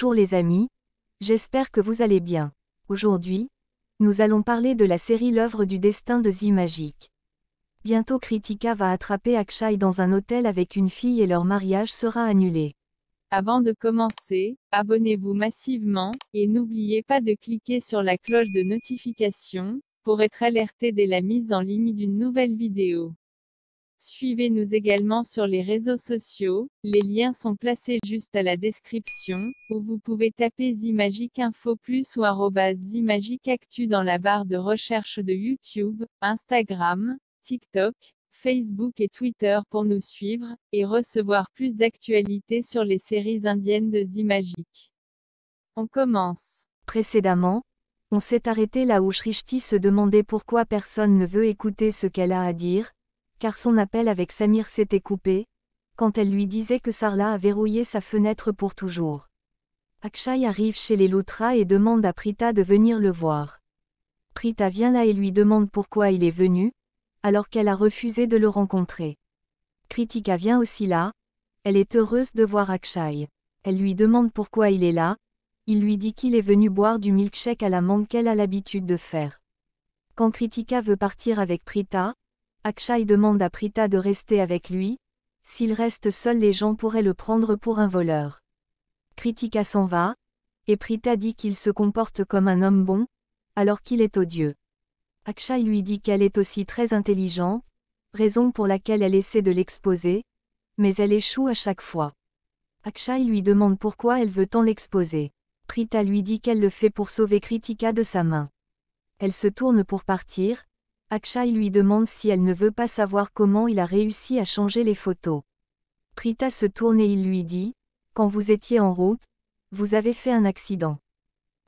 Bonjour les amis, j'espère que vous allez bien. Aujourd'hui, nous allons parler de la série L'œuvre du destin de Magic. Bientôt Kritika va attraper Akshay dans un hôtel avec une fille et leur mariage sera annulé. Avant de commencer, abonnez-vous massivement, et n'oubliez pas de cliquer sur la cloche de notification, pour être alerté dès la mise en ligne d'une nouvelle vidéo. Suivez-nous également sur les réseaux sociaux, les liens sont placés juste à la description, ou vous pouvez taper Zimagic Info Plus ou Zimagic Actu dans la barre de recherche de YouTube, Instagram, TikTok, Facebook et Twitter pour nous suivre, et recevoir plus d'actualités sur les séries indiennes de Zimagic. On commence. Précédemment, on s'est arrêté là où Shrishti se demandait pourquoi personne ne veut écouter ce qu'elle a à dire, car son appel avec Samir s'était coupé, quand elle lui disait que Sarla a verrouillé sa fenêtre pour toujours. Akshay arrive chez les Loutras et demande à Prita de venir le voir. Prita vient là et lui demande pourquoi il est venu, alors qu'elle a refusé de le rencontrer. Kritika vient aussi là, elle est heureuse de voir Akshay. Elle lui demande pourquoi il est là, il lui dit qu'il est venu boire du milkshake à la mangue qu'elle a l'habitude de faire. Quand Kritika veut partir avec Prita, Akshay demande à Prita de rester avec lui. S'il reste seul, les gens pourraient le prendre pour un voleur. Kritika s'en va, et Prita dit qu'il se comporte comme un homme bon, alors qu'il est odieux. Akshay lui dit qu'elle est aussi très intelligente, raison pour laquelle elle essaie de l'exposer, mais elle échoue à chaque fois. Akshay lui demande pourquoi elle veut tant l'exposer. Prita lui dit qu'elle le fait pour sauver Kritika de sa main. Elle se tourne pour partir, Akshay lui demande si elle ne veut pas savoir comment il a réussi à changer les photos. Prita se tourne et il lui dit, Quand vous étiez en route, vous avez fait un accident.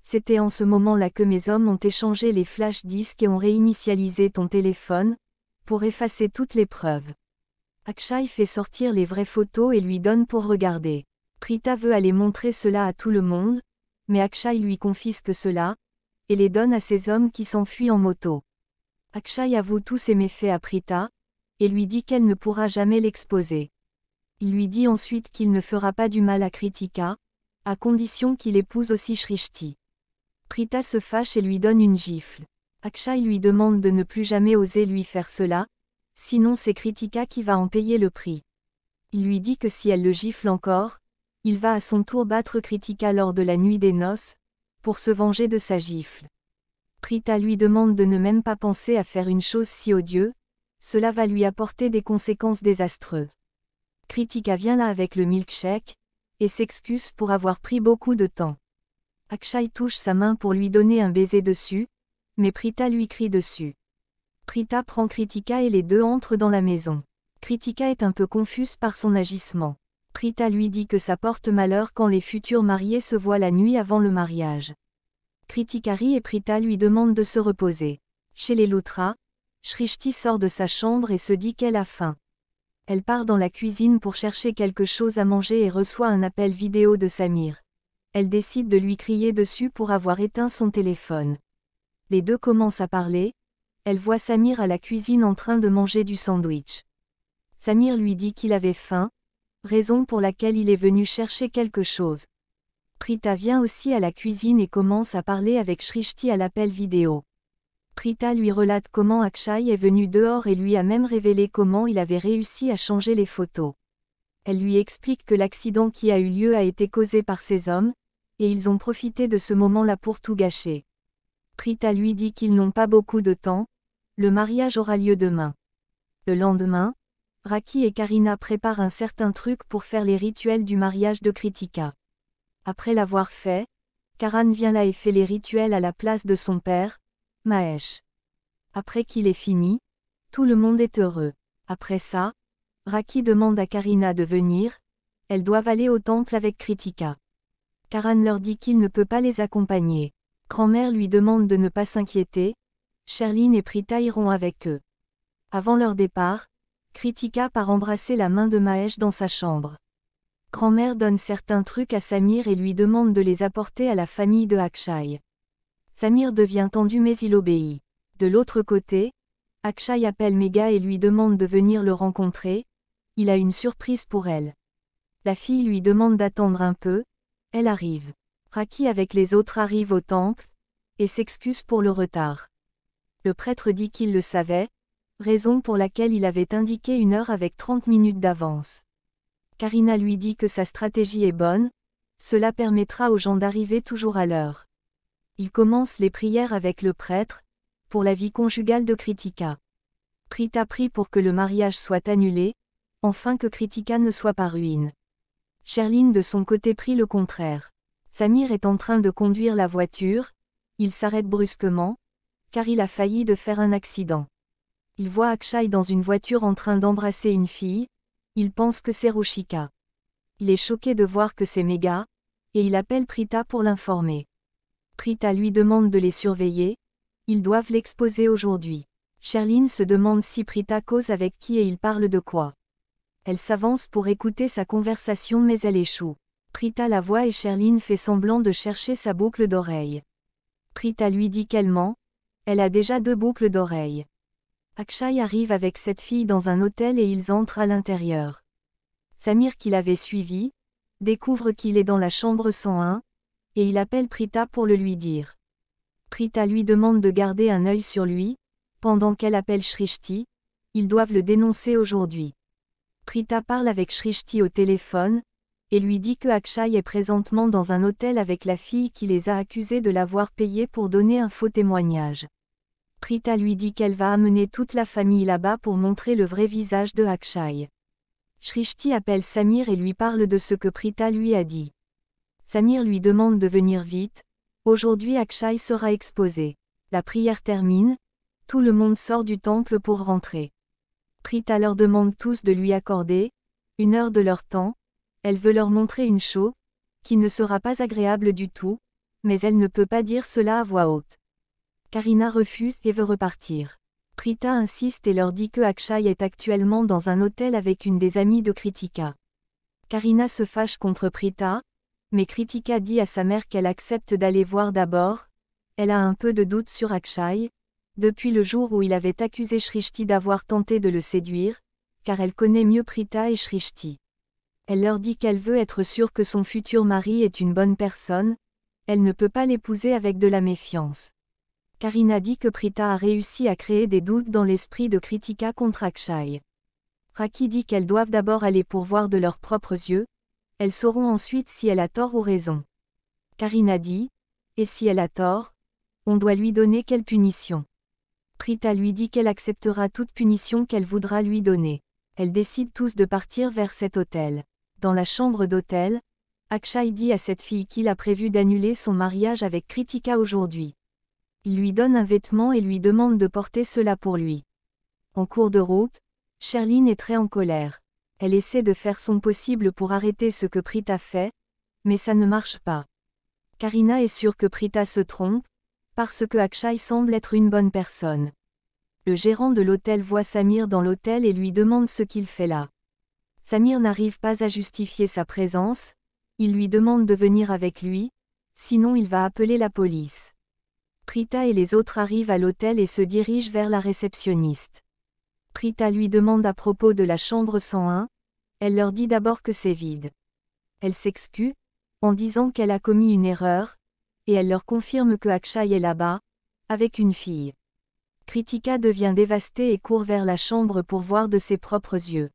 C'était en ce moment-là que mes hommes ont échangé les flash disques et ont réinitialisé ton téléphone, pour effacer toutes les preuves. Akshay fait sortir les vraies photos et lui donne pour regarder. Prita veut aller montrer cela à tout le monde, mais Akshay lui confisque cela, et les donne à ses hommes qui s'enfuient en moto. Akshay avoue tous ses méfaits à Prita, et lui dit qu'elle ne pourra jamais l'exposer. Il lui dit ensuite qu'il ne fera pas du mal à Kritika, à condition qu'il épouse aussi Shrishti. Prita se fâche et lui donne une gifle. Akshay lui demande de ne plus jamais oser lui faire cela, sinon c'est Kritika qui va en payer le prix. Il lui dit que si elle le gifle encore, il va à son tour battre Kritika lors de la nuit des noces, pour se venger de sa gifle. Prita lui demande de ne même pas penser à faire une chose si odieuse, cela va lui apporter des conséquences désastreuses. Kritika vient là avec le milkshake, et s'excuse pour avoir pris beaucoup de temps. Akshay touche sa main pour lui donner un baiser dessus, mais Prita lui crie dessus. Prita prend Kritika et les deux entrent dans la maison. Kritika est un peu confuse par son agissement. Prita lui dit que ça porte malheur quand les futurs mariés se voient la nuit avant le mariage. Kritikari et Prita lui demandent de se reposer. Chez les Loutras, Shrishti sort de sa chambre et se dit qu'elle a faim. Elle part dans la cuisine pour chercher quelque chose à manger et reçoit un appel vidéo de Samir. Elle décide de lui crier dessus pour avoir éteint son téléphone. Les deux commencent à parler. Elle voit Samir à la cuisine en train de manger du sandwich. Samir lui dit qu'il avait faim, raison pour laquelle il est venu chercher quelque chose. Prita vient aussi à la cuisine et commence à parler avec Shrishti à l'appel vidéo. Prita lui relate comment Akshay est venu dehors et lui a même révélé comment il avait réussi à changer les photos. Elle lui explique que l'accident qui a eu lieu a été causé par ces hommes, et ils ont profité de ce moment-là pour tout gâcher. Prita lui dit qu'ils n'ont pas beaucoup de temps, le mariage aura lieu demain. Le lendemain, Raki et Karina préparent un certain truc pour faire les rituels du mariage de Kritika. Après l'avoir fait, Karan vient là et fait les rituels à la place de son père, Mahesh. Après qu'il est fini, tout le monde est heureux. Après ça, Raki demande à Karina de venir, elles doivent aller au temple avec Kritika. Karan leur dit qu'il ne peut pas les accompagner. Grand-mère lui demande de ne pas s'inquiéter, Sherline et Prita iront avec eux. Avant leur départ, Kritika part embrasser la main de Mahesh dans sa chambre grand-mère donne certains trucs à Samir et lui demande de les apporter à la famille de Akshay. Samir devient tendu mais il obéit. De l'autre côté, Akshay appelle Mega et lui demande de venir le rencontrer, il a une surprise pour elle. La fille lui demande d'attendre un peu, elle arrive. Raki avec les autres arrive au temple, et s'excuse pour le retard. Le prêtre dit qu'il le savait, raison pour laquelle il avait indiqué une heure avec 30 minutes d'avance. Karina lui dit que sa stratégie est bonne, cela permettra aux gens d'arriver toujours à l'heure. Il commence les prières avec le prêtre, pour la vie conjugale de Kritika. Prita prie pour que le mariage soit annulé, enfin que Kritika ne soit pas ruine. Sherline de son côté prie le contraire. Samir est en train de conduire la voiture, il s'arrête brusquement, car il a failli de faire un accident. Il voit Akshay dans une voiture en train d'embrasser une fille, il pense que c'est Rushika. Il est choqué de voir que c'est Mega, et il appelle Prita pour l'informer. Prita lui demande de les surveiller, ils doivent l'exposer aujourd'hui. Sherline se demande si Prita cause avec qui et il parle de quoi. Elle s'avance pour écouter sa conversation mais elle échoue. Prita la voit et Sherline fait semblant de chercher sa boucle d'oreille. Prita lui dit qu'elle ment, elle a déjà deux boucles d'oreille. Akshay arrive avec cette fille dans un hôtel et ils entrent à l'intérieur. Samir qui l'avait suivi, découvre qu'il est dans la chambre 101, et il appelle Prita pour le lui dire. Prita lui demande de garder un œil sur lui, pendant qu'elle appelle Shrishti, ils doivent le dénoncer aujourd'hui. Prita parle avec Shrishti au téléphone, et lui dit que Akshay est présentement dans un hôtel avec la fille qui les a accusés de l'avoir payé pour donner un faux témoignage. Prita lui dit qu'elle va amener toute la famille là-bas pour montrer le vrai visage de Akshay. Shrishti appelle Samir et lui parle de ce que Prita lui a dit. Samir lui demande de venir vite. Aujourd'hui Akshay sera exposé. La prière termine. Tout le monde sort du temple pour rentrer. Prita leur demande tous de lui accorder une heure de leur temps. Elle veut leur montrer une chose, qui ne sera pas agréable du tout, mais elle ne peut pas dire cela à voix haute. Karina refuse et veut repartir. Prita insiste et leur dit que Akshay est actuellement dans un hôtel avec une des amies de Kritika. Karina se fâche contre Prita, mais Kritika dit à sa mère qu'elle accepte d'aller voir d'abord. Elle a un peu de doute sur Akshay, depuis le jour où il avait accusé Shrishti d'avoir tenté de le séduire, car elle connaît mieux Prita et Shrishti. Elle leur dit qu'elle veut être sûre que son futur mari est une bonne personne, elle ne peut pas l'épouser avec de la méfiance. Karina dit que Prita a réussi à créer des doutes dans l'esprit de Kritika contre Akshay. Raki dit qu'elles doivent d'abord aller pour voir de leurs propres yeux, elles sauront ensuite si elle a tort ou raison. Karina dit, et si elle a tort, on doit lui donner quelle punition. Prita lui dit qu'elle acceptera toute punition qu'elle voudra lui donner. Elles décident tous de partir vers cet hôtel. Dans la chambre d'hôtel, Akshay dit à cette fille qu'il a prévu d'annuler son mariage avec Kritika aujourd'hui. Il lui donne un vêtement et lui demande de porter cela pour lui. En cours de route, Sherlyn est très en colère. Elle essaie de faire son possible pour arrêter ce que Prita fait, mais ça ne marche pas. Karina est sûre que Prita se trompe, parce que Akshay semble être une bonne personne. Le gérant de l'hôtel voit Samir dans l'hôtel et lui demande ce qu'il fait là. Samir n'arrive pas à justifier sa présence, il lui demande de venir avec lui, sinon il va appeler la police. Prita et les autres arrivent à l'hôtel et se dirigent vers la réceptionniste. Prita lui demande à propos de la chambre 101, elle leur dit d'abord que c'est vide. Elle s'excuse, en disant qu'elle a commis une erreur, et elle leur confirme que Akshay est là-bas, avec une fille. Kritika devient dévastée et court vers la chambre pour voir de ses propres yeux.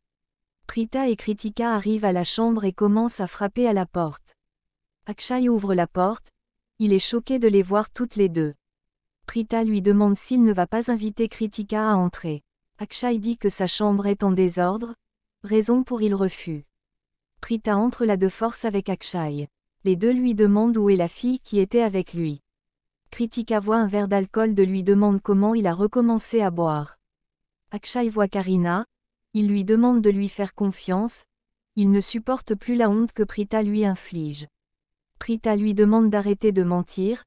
Prita et Kritika arrivent à la chambre et commencent à frapper à la porte. Akshay ouvre la porte, il est choqué de les voir toutes les deux. Prita lui demande s'il ne va pas inviter Kritika à entrer. Akshay dit que sa chambre est en désordre, raison pour il refus. Prita entre là de force avec Akshay. Les deux lui demandent où est la fille qui était avec lui. Kritika voit un verre d'alcool de lui demande comment il a recommencé à boire. Akshay voit Karina, il lui demande de lui faire confiance, il ne supporte plus la honte que Prita lui inflige. Prita lui demande d'arrêter de mentir,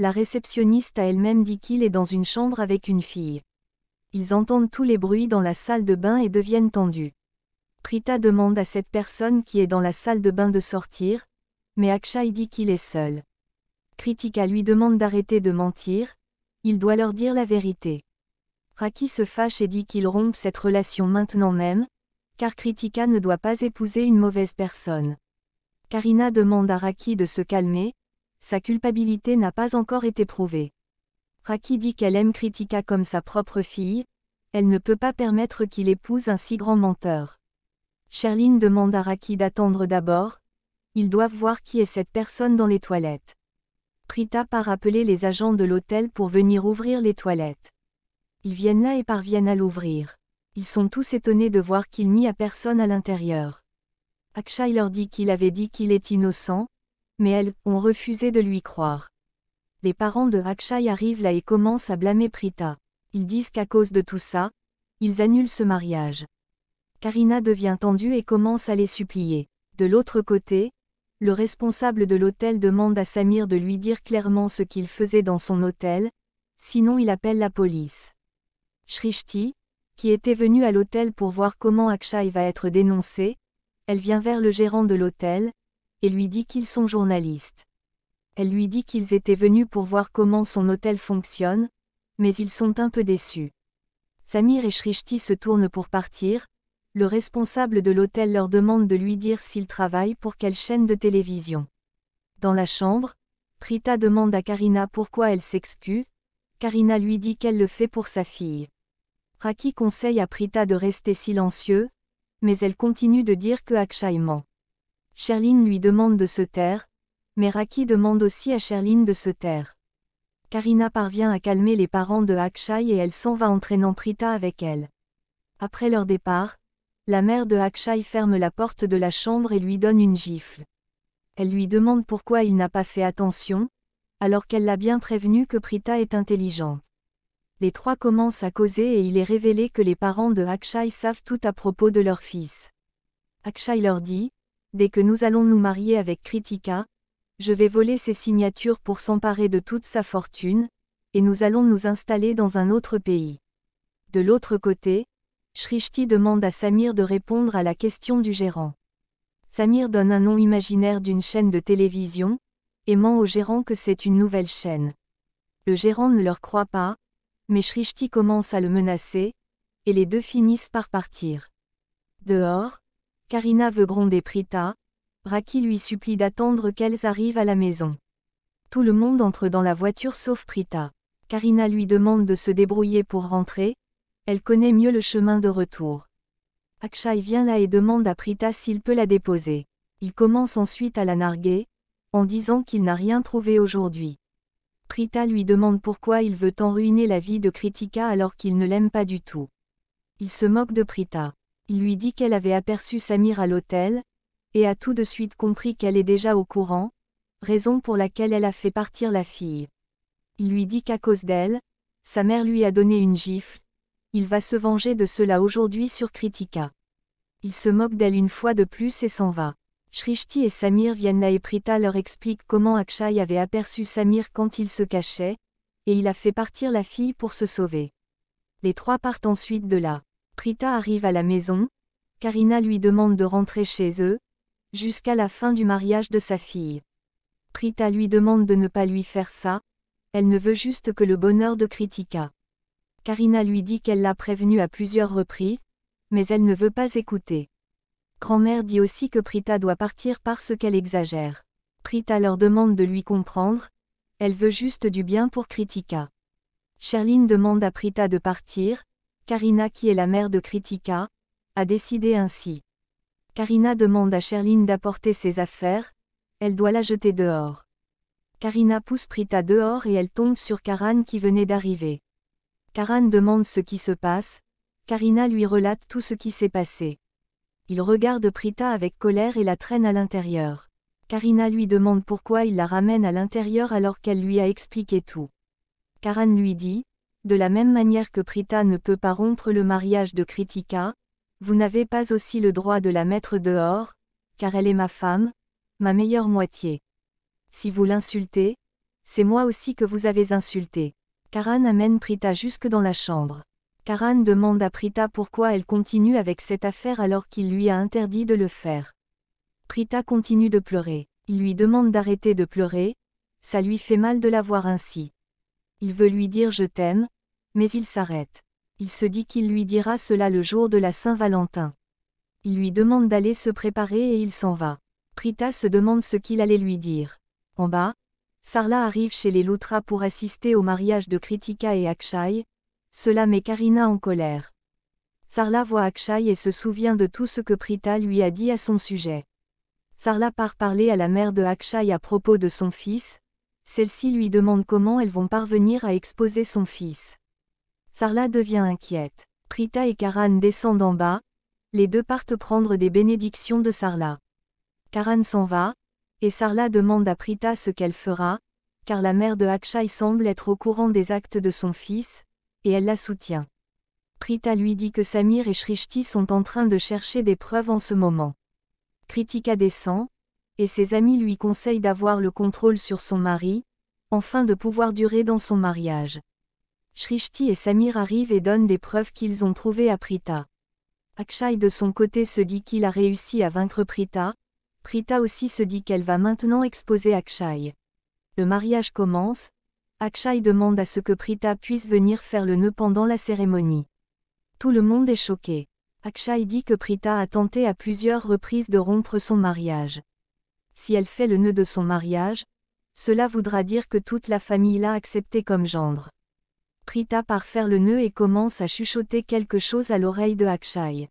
la réceptionniste a elle-même dit qu'il est dans une chambre avec une fille. Ils entendent tous les bruits dans la salle de bain et deviennent tendus. Prita demande à cette personne qui est dans la salle de bain de sortir, mais Akshay dit qu'il est seul. Kritika lui demande d'arrêter de mentir, il doit leur dire la vérité. Raki se fâche et dit qu'il rompe cette relation maintenant même, car Kritika ne doit pas épouser une mauvaise personne. Karina demande à Raki de se calmer, sa culpabilité n'a pas encore été prouvée. Raki dit qu'elle aime Kritika comme sa propre fille, elle ne peut pas permettre qu'il épouse un si grand menteur. Sherline demande à Raki d'attendre d'abord, ils doivent voir qui est cette personne dans les toilettes. Prita part appeler les agents de l'hôtel pour venir ouvrir les toilettes. Ils viennent là et parviennent à l'ouvrir. Ils sont tous étonnés de voir qu'il n'y a personne à l'intérieur. Akshay leur dit qu'il avait dit qu'il est innocent, mais elles ont refusé de lui croire. Les parents de Akshay arrivent là et commencent à blâmer Prita. Ils disent qu'à cause de tout ça, ils annulent ce mariage. Karina devient tendue et commence à les supplier. De l'autre côté, le responsable de l'hôtel demande à Samir de lui dire clairement ce qu'il faisait dans son hôtel, sinon il appelle la police. Shrishti, qui était venue à l'hôtel pour voir comment Akshay va être dénoncé, elle vient vers le gérant de l'hôtel, et lui dit qu'ils sont journalistes. Elle lui dit qu'ils étaient venus pour voir comment son hôtel fonctionne, mais ils sont un peu déçus. Samir et Shrishti se tournent pour partir, le responsable de l'hôtel leur demande de lui dire s'il travaille pour quelle chaîne de télévision. Dans la chambre, Prita demande à Karina pourquoi elle s'excuse, Karina lui dit qu'elle le fait pour sa fille. Raki conseille à Prita de rester silencieux, mais elle continue de dire que Akshay ment. Sherline lui demande de se taire, mais Raki demande aussi à Sherline de se taire. Karina parvient à calmer les parents de Akshay et elle s'en va entraînant Prita avec elle. Après leur départ, la mère de Akshay ferme la porte de la chambre et lui donne une gifle. Elle lui demande pourquoi il n'a pas fait attention, alors qu'elle l'a bien prévenu que Prita est intelligent. Les trois commencent à causer et il est révélé que les parents de Akshay savent tout à propos de leur fils. Akshay leur dit dès que nous allons nous marier avec Kritika, je vais voler ses signatures pour s'emparer de toute sa fortune, et nous allons nous installer dans un autre pays. De l'autre côté, Shrishti demande à Samir de répondre à la question du gérant. Samir donne un nom imaginaire d'une chaîne de télévision, et ment au gérant que c'est une nouvelle chaîne. Le gérant ne leur croit pas, mais Shrishti commence à le menacer, et les deux finissent par partir. Dehors, Karina veut gronder Prita, Raki lui supplie d'attendre qu'elles arrivent à la maison. Tout le monde entre dans la voiture sauf Prita. Karina lui demande de se débrouiller pour rentrer, elle connaît mieux le chemin de retour. Akshay vient là et demande à Prita s'il peut la déposer. Il commence ensuite à la narguer, en disant qu'il n'a rien prouvé aujourd'hui. Prita lui demande pourquoi il veut en ruiner la vie de Kritika alors qu'il ne l'aime pas du tout. Il se moque de Prita. Il lui dit qu'elle avait aperçu Samir à l'hôtel, et a tout de suite compris qu'elle est déjà au courant, raison pour laquelle elle a fait partir la fille. Il lui dit qu'à cause d'elle, sa mère lui a donné une gifle, il va se venger de cela aujourd'hui sur Kritika. Il se moque d'elle une fois de plus et s'en va. Shrishti et Samir viennent là et Prita leur explique comment Akshay avait aperçu Samir quand il se cachait, et il a fait partir la fille pour se sauver. Les trois partent ensuite de là. Prita arrive à la maison, Karina lui demande de rentrer chez eux, jusqu'à la fin du mariage de sa fille. Prita lui demande de ne pas lui faire ça, elle ne veut juste que le bonheur de Kritika. Karina lui dit qu'elle l'a prévenue à plusieurs reprises, mais elle ne veut pas écouter. Grand-mère dit aussi que Prita doit partir parce qu'elle exagère. Prita leur demande de lui comprendre, elle veut juste du bien pour Kritika. Sherline demande à Prita de partir, Karina qui est la mère de Kritika, a décidé ainsi. Karina demande à Sherline d'apporter ses affaires, elle doit la jeter dehors. Karina pousse Prita dehors et elle tombe sur Karan qui venait d'arriver. Karan demande ce qui se passe, Karina lui relate tout ce qui s'est passé. Il regarde Prita avec colère et la traîne à l'intérieur. Karina lui demande pourquoi il la ramène à l'intérieur alors qu'elle lui a expliqué tout. Karan lui dit, de la même manière que Prita ne peut pas rompre le mariage de Kritika, vous n'avez pas aussi le droit de la mettre dehors, car elle est ma femme, ma meilleure moitié. Si vous l'insultez, c'est moi aussi que vous avez insulté. Karan amène Prita jusque dans la chambre. Karan demande à Prita pourquoi elle continue avec cette affaire alors qu'il lui a interdit de le faire. Prita continue de pleurer. Il lui demande d'arrêter de pleurer, ça lui fait mal de la voir ainsi. Il veut lui dire je t'aime, mais il s'arrête. Il se dit qu'il lui dira cela le jour de la Saint-Valentin. Il lui demande d'aller se préparer et il s'en va. Prita se demande ce qu'il allait lui dire. En bas, Sarla arrive chez les Loutras pour assister au mariage de Kritika et Akshay. Cela met Karina en colère. Sarla voit Akshay et se souvient de tout ce que Prita lui a dit à son sujet. Sarla part parler à la mère de Akshay à propos de son fils, celle-ci lui demande comment elles vont parvenir à exposer son fils. Sarla devient inquiète. Prita et Karan descendent en bas, les deux partent prendre des bénédictions de Sarla. Karan s'en va, et Sarla demande à Prita ce qu'elle fera, car la mère de Akshay semble être au courant des actes de son fils, et elle la soutient. Prita lui dit que Samir et Shrishti sont en train de chercher des preuves en ce moment. Kritika descend, et ses amis lui conseillent d'avoir le contrôle sur son mari, enfin de pouvoir durer dans son mariage. Shrishti et Samir arrivent et donnent des preuves qu'ils ont trouvées à Prita. Akshay de son côté se dit qu'il a réussi à vaincre Prita, Prita aussi se dit qu'elle va maintenant exposer Akshay. Le mariage commence, Akshay demande à ce que Prita puisse venir faire le nœud pendant la cérémonie. Tout le monde est choqué. Akshay dit que Prita a tenté à plusieurs reprises de rompre son mariage si elle fait le nœud de son mariage, cela voudra dire que toute la famille l'a accepté comme gendre. Prita part faire le nœud et commence à chuchoter quelque chose à l'oreille de Akshay.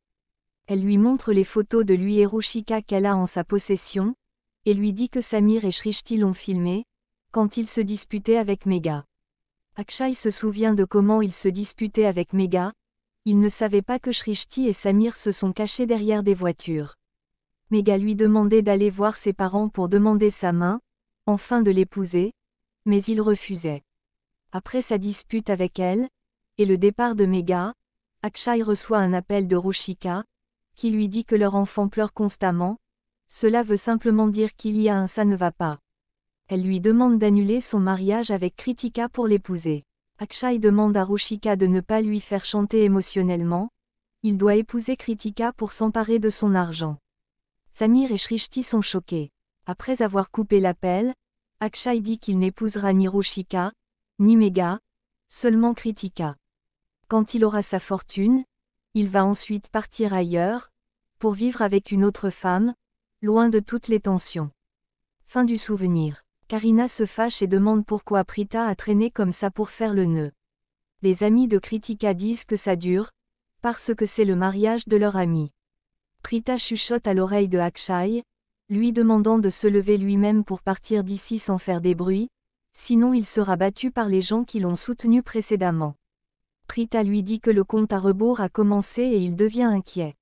Elle lui montre les photos de lui et Rushika qu'elle a en sa possession, et lui dit que Samir et Shrishti l'ont filmé, quand ils se disputaient avec Mega. Akshay se souvient de comment ils se disputaient avec Mega, il ne savait pas que Shrishti et Samir se sont cachés derrière des voitures. Mega lui demandait d'aller voir ses parents pour demander sa main, enfin de l'épouser, mais il refusait. Après sa dispute avec elle, et le départ de Méga, Akshay reçoit un appel de Rushika, qui lui dit que leur enfant pleure constamment, cela veut simplement dire qu'il y a un ça ne va pas. Elle lui demande d'annuler son mariage avec Kritika pour l'épouser. Akshay demande à Rushika de ne pas lui faire chanter émotionnellement, il doit épouser Kritika pour s'emparer de son argent. Samir et Shrishti sont choqués. Après avoir coupé l'appel, Akshay dit qu'il n'épousera ni Rushika, ni Mega, seulement Kritika. Quand il aura sa fortune, il va ensuite partir ailleurs, pour vivre avec une autre femme, loin de toutes les tensions. Fin du souvenir. Karina se fâche et demande pourquoi Prita a traîné comme ça pour faire le nœud. Les amis de Kritika disent que ça dure, parce que c'est le mariage de leur ami. Prita chuchote à l'oreille de Akshay, lui demandant de se lever lui-même pour partir d'ici sans faire des bruits, sinon il sera battu par les gens qui l'ont soutenu précédemment. Prita lui dit que le compte à rebours a commencé et il devient inquiet.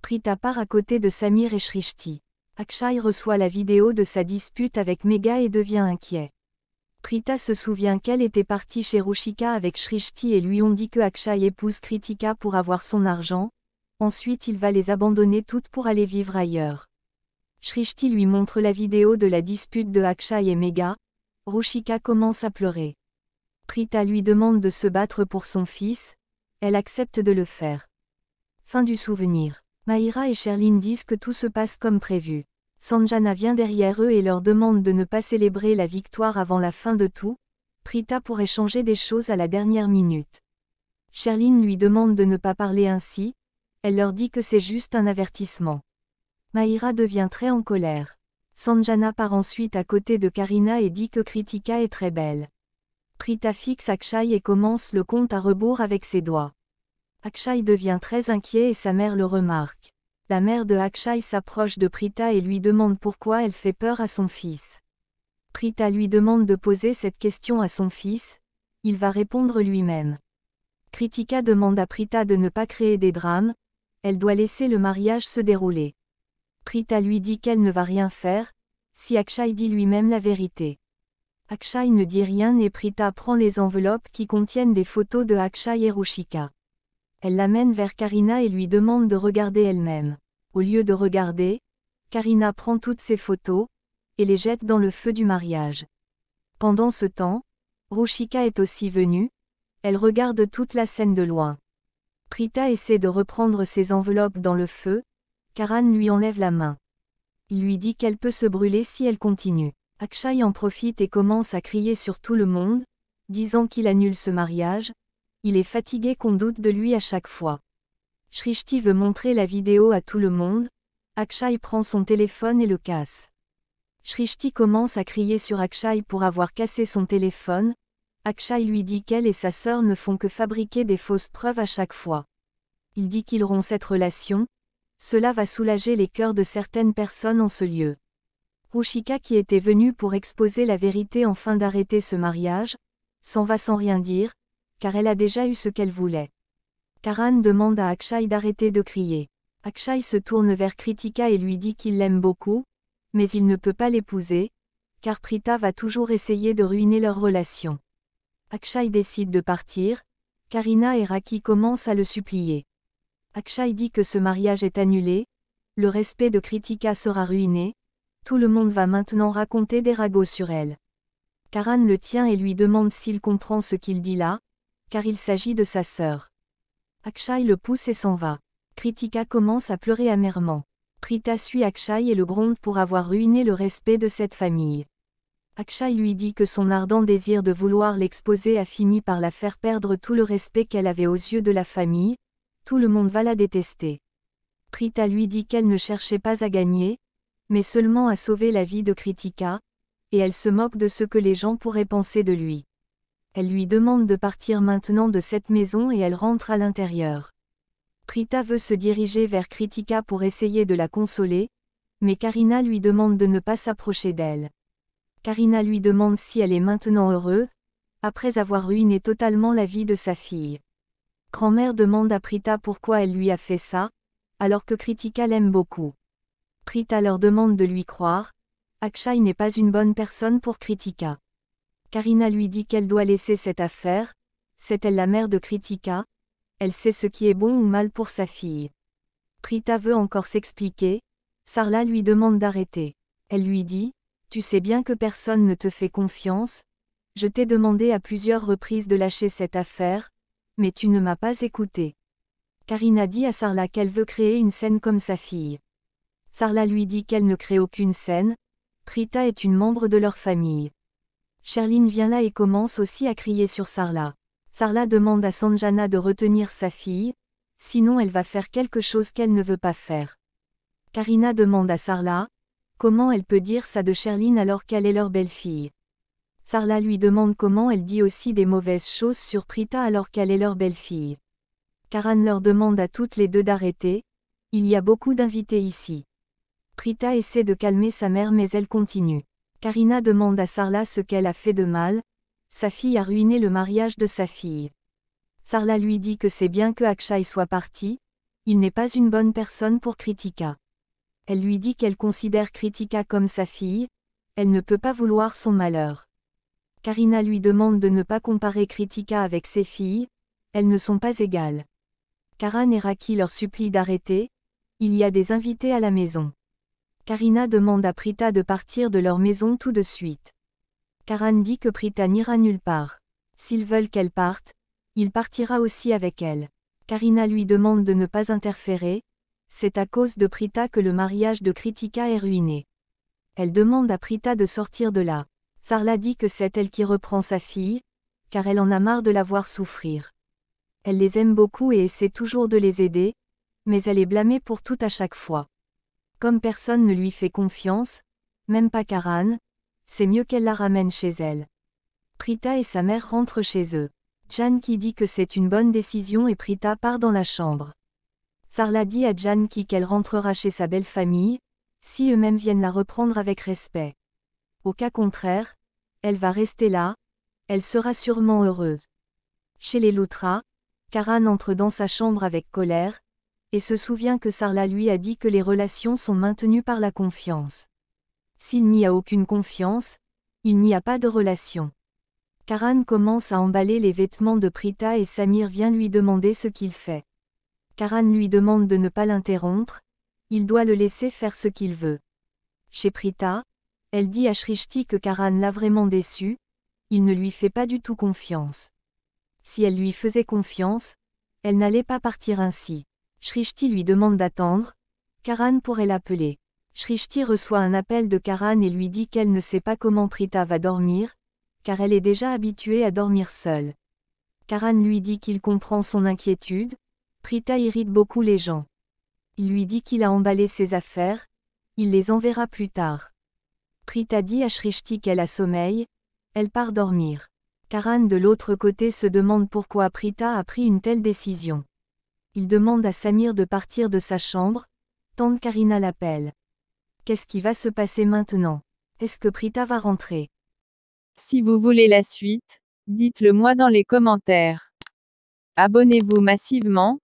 Prita part à côté de Samir et Shrishti. Akshay reçoit la vidéo de sa dispute avec Mega et devient inquiet. Prita se souvient qu'elle était partie chez Rushika avec Shrishti et lui ont dit que Akshay épouse Kritika pour avoir son argent, Ensuite il va les abandonner toutes pour aller vivre ailleurs. Shrishti lui montre la vidéo de la dispute de Akshay et Mega. Rushika commence à pleurer. Prita lui demande de se battre pour son fils. Elle accepte de le faire. Fin du souvenir. Mahira et Sherline disent que tout se passe comme prévu. Sanjana vient derrière eux et leur demande de ne pas célébrer la victoire avant la fin de tout. Prita pourrait changer des choses à la dernière minute. Sherline lui demande de ne pas parler ainsi, elle leur dit que c'est juste un avertissement. Mahira devient très en colère. Sanjana part ensuite à côté de Karina et dit que Kritika est très belle. Prita fixe Akshay et commence le compte à rebours avec ses doigts. Akshay devient très inquiet et sa mère le remarque. La mère de Akshay s'approche de Prita et lui demande pourquoi elle fait peur à son fils. Prita lui demande de poser cette question à son fils, il va répondre lui-même. Kritika demande à Prita de ne pas créer des drames, elle doit laisser le mariage se dérouler. Prita lui dit qu'elle ne va rien faire, si Akshay dit lui-même la vérité. Akshay ne dit rien et Prita prend les enveloppes qui contiennent des photos de Akshay et Rushika. Elle l'amène vers Karina et lui demande de regarder elle-même. Au lieu de regarder, Karina prend toutes ses photos et les jette dans le feu du mariage. Pendant ce temps, Rushika est aussi venue, elle regarde toute la scène de loin. Prita essaie de reprendre ses enveloppes dans le feu, Karan lui enlève la main. Il lui dit qu'elle peut se brûler si elle continue. Akshay en profite et commence à crier sur tout le monde, disant qu'il annule ce mariage, il est fatigué qu'on doute de lui à chaque fois. Shrishti veut montrer la vidéo à tout le monde, Akshay prend son téléphone et le casse. Shrishti commence à crier sur Akshay pour avoir cassé son téléphone, Akshay lui dit qu'elle et sa sœur ne font que fabriquer des fausses preuves à chaque fois. Il dit qu'ils auront cette relation. Cela va soulager les cœurs de certaines personnes en ce lieu. Rushika qui était venue pour exposer la vérité enfin d'arrêter ce mariage, s'en va sans rien dire, car elle a déjà eu ce qu'elle voulait. Karan demande à Akshay d'arrêter de crier. Akshay se tourne vers Kritika et lui dit qu'il l'aime beaucoup, mais il ne peut pas l'épouser, car Prita va toujours essayer de ruiner leur relation. Akshay décide de partir, Karina et Raki commencent à le supplier. Akshay dit que ce mariage est annulé, le respect de Kritika sera ruiné, tout le monde va maintenant raconter des ragots sur elle. Karan le tient et lui demande s'il comprend ce qu'il dit là, car il s'agit de sa sœur. Akshay le pousse et s'en va. Kritika commence à pleurer amèrement. Prita suit Akshay et le gronde pour avoir ruiné le respect de cette famille. Akshay lui dit que son ardent désir de vouloir l'exposer a fini par la faire perdre tout le respect qu'elle avait aux yeux de la famille, tout le monde va la détester. Prita lui dit qu'elle ne cherchait pas à gagner, mais seulement à sauver la vie de Kritika, et elle se moque de ce que les gens pourraient penser de lui. Elle lui demande de partir maintenant de cette maison et elle rentre à l'intérieur. Prita veut se diriger vers Kritika pour essayer de la consoler, mais Karina lui demande de ne pas s'approcher d'elle. Karina lui demande si elle est maintenant heureuse, après avoir ruiné totalement la vie de sa fille. Grand-mère demande à Prita pourquoi elle lui a fait ça, alors que Kritika l'aime beaucoup. Prita leur demande de lui croire, Akshay n'est pas une bonne personne pour Kritika. Karina lui dit qu'elle doit laisser cette affaire, c'est elle la mère de Kritika, elle sait ce qui est bon ou mal pour sa fille. Prita veut encore s'expliquer, Sarla lui demande d'arrêter. Elle lui dit, tu sais bien que personne ne te fait confiance. Je t'ai demandé à plusieurs reprises de lâcher cette affaire, mais tu ne m'as pas écouté. Karina dit à Sarla qu'elle veut créer une scène comme sa fille. Sarla lui dit qu'elle ne crée aucune scène, Prita est une membre de leur famille. Sherline vient là et commence aussi à crier sur Sarla. Sarla demande à Sanjana de retenir sa fille, sinon elle va faire quelque chose qu'elle ne veut pas faire. Karina demande à Sarla, Comment elle peut dire ça de Sherline alors qu'elle est leur belle-fille Sarla lui demande comment elle dit aussi des mauvaises choses sur Prita alors qu'elle est leur belle-fille. Karan leur demande à toutes les deux d'arrêter, il y a beaucoup d'invités ici. Prita essaie de calmer sa mère mais elle continue. Karina demande à Sarla ce qu'elle a fait de mal, sa fille a ruiné le mariage de sa fille. Sarla lui dit que c'est bien que Akshay soit parti, il n'est pas une bonne personne pour Kritika. Elle lui dit qu'elle considère Kritika comme sa fille, elle ne peut pas vouloir son malheur. Karina lui demande de ne pas comparer Kritika avec ses filles, elles ne sont pas égales. Karan et Raki leur supplient d'arrêter, il y a des invités à la maison. Karina demande à Prita de partir de leur maison tout de suite. Karan dit que Prita n'ira nulle part. S'ils veulent qu'elle parte, il partira aussi avec elle. Karina lui demande de ne pas interférer, c'est à cause de Prita que le mariage de Kritika est ruiné. Elle demande à Prita de sortir de là. Sarla dit que c'est elle qui reprend sa fille, car elle en a marre de la voir souffrir. Elle les aime beaucoup et essaie toujours de les aider, mais elle est blâmée pour tout à chaque fois. Comme personne ne lui fait confiance, même pas Karan, c'est mieux qu'elle la ramène chez elle. Prita et sa mère rentrent chez eux. Janki dit que c'est une bonne décision et Prita part dans la chambre. Sarla dit à Janki qu'elle rentrera chez sa belle famille, si eux-mêmes viennent la reprendre avec respect. Au cas contraire, elle va rester là, elle sera sûrement heureuse. Chez les Loutras, Karan entre dans sa chambre avec colère, et se souvient que Sarla lui a dit que les relations sont maintenues par la confiance. S'il n'y a aucune confiance, il n'y a pas de relation. Karan commence à emballer les vêtements de Prita et Samir vient lui demander ce qu'il fait. Karan lui demande de ne pas l'interrompre, il doit le laisser faire ce qu'il veut. Chez Prita, elle dit à Shrishti que Karan l'a vraiment déçu, il ne lui fait pas du tout confiance. Si elle lui faisait confiance, elle n'allait pas partir ainsi. Shrishti lui demande d'attendre, Karan pourrait l'appeler. Shrishti reçoit un appel de Karan et lui dit qu'elle ne sait pas comment Prita va dormir, car elle est déjà habituée à dormir seule. Karan lui dit qu'il comprend son inquiétude, Prita irrite beaucoup les gens. Il lui dit qu'il a emballé ses affaires, il les enverra plus tard. Prita dit à Shrishti qu'elle a sommeil, elle part dormir. Karan de l'autre côté se demande pourquoi Prita a pris une telle décision. Il demande à Samir de partir de sa chambre, tant Karina l'appelle. Qu'est-ce qui va se passer maintenant Est-ce que Prita va rentrer Si vous voulez la suite, dites-le moi dans les commentaires. Abonnez-vous massivement,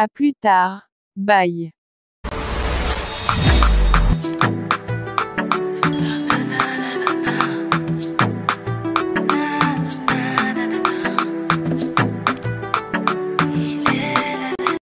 à plus tard. Bye.